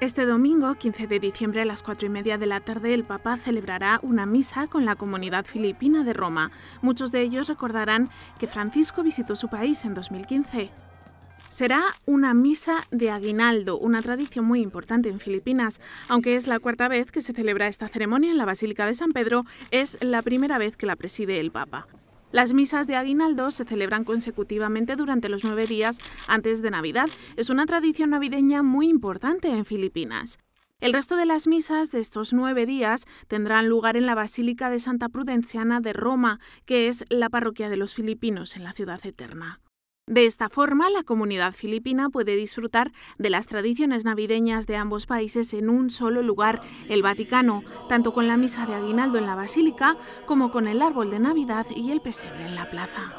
Este domingo, 15 de diciembre, a las 4 y media de la tarde, el Papa celebrará una misa con la comunidad filipina de Roma. Muchos de ellos recordarán que Francisco visitó su país en 2015. Será una misa de aguinaldo, una tradición muy importante en Filipinas. Aunque es la cuarta vez que se celebra esta ceremonia en la Basílica de San Pedro, es la primera vez que la preside el Papa. Las misas de aguinaldo se celebran consecutivamente durante los nueve días antes de Navidad. Es una tradición navideña muy importante en Filipinas. El resto de las misas de estos nueve días tendrán lugar en la Basílica de Santa Prudenciana de Roma, que es la parroquia de los filipinos en la ciudad eterna. De esta forma, la comunidad filipina puede disfrutar de las tradiciones navideñas de ambos países en un solo lugar, el Vaticano, tanto con la misa de aguinaldo en la basílica como con el árbol de Navidad y el pesebre en la plaza.